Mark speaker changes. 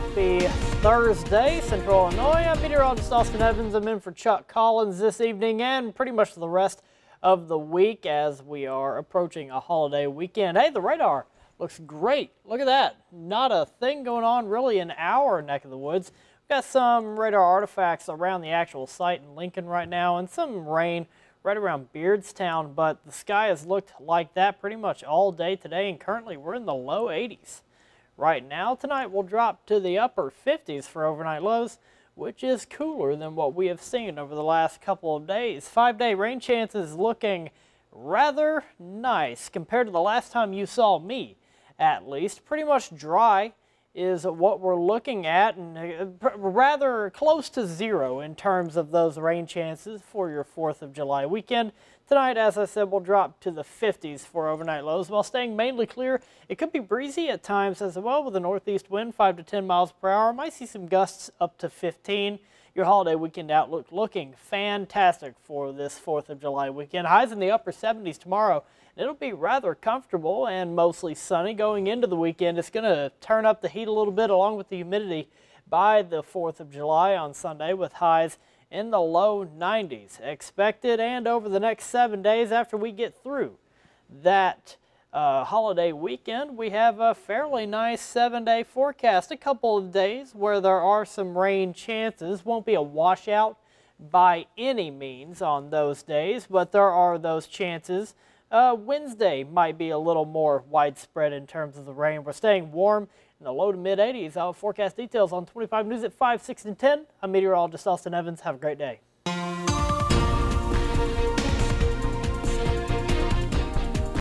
Speaker 1: Happy Thursday, Central Illinois. I'm meteorologist Austin Evans. I'm in for Chuck Collins this evening and pretty much the rest of the week as we are approaching a holiday weekend. Hey, the radar looks great. Look at that. Not a thing going on really in our neck of the woods. We've got some radar artifacts around the actual site in Lincoln right now and some rain right around Beardstown, but the sky has looked like that pretty much all day today and currently we're in the low 80s. Right now, tonight will drop to the upper 50s for overnight lows, which is cooler than what we have seen over the last couple of days. Five-day rain chances looking rather nice compared to the last time you saw me, at least. Pretty much dry is what we're looking at and uh, rather close to zero in terms of those rain chances for your 4th of July weekend. Tonight, as I said, we will drop to the 50s for overnight lows while staying mainly clear. It could be breezy at times as well with a northeast wind 5 to 10 miles per hour. Might see some gusts up to 15 your holiday weekend outlook looking fantastic for this 4th of July weekend. Highs in the upper 70s tomorrow. It'll be rather comfortable and mostly sunny going into the weekend. It's going to turn up the heat a little bit along with the humidity by the 4th of July on Sunday with highs in the low 90s expected and over the next seven days after we get through that uh, holiday weekend, we have a fairly nice seven-day forecast. A couple of days where there are some rain chances. Won't be a washout by any means on those days, but there are those chances. Uh, Wednesday might be a little more widespread in terms of the rain. We're staying warm in the low to mid 80s. I'll forecast details on 25 News at 5, 6, and 10. I'm meteorologist Austin Evans. Have a great day.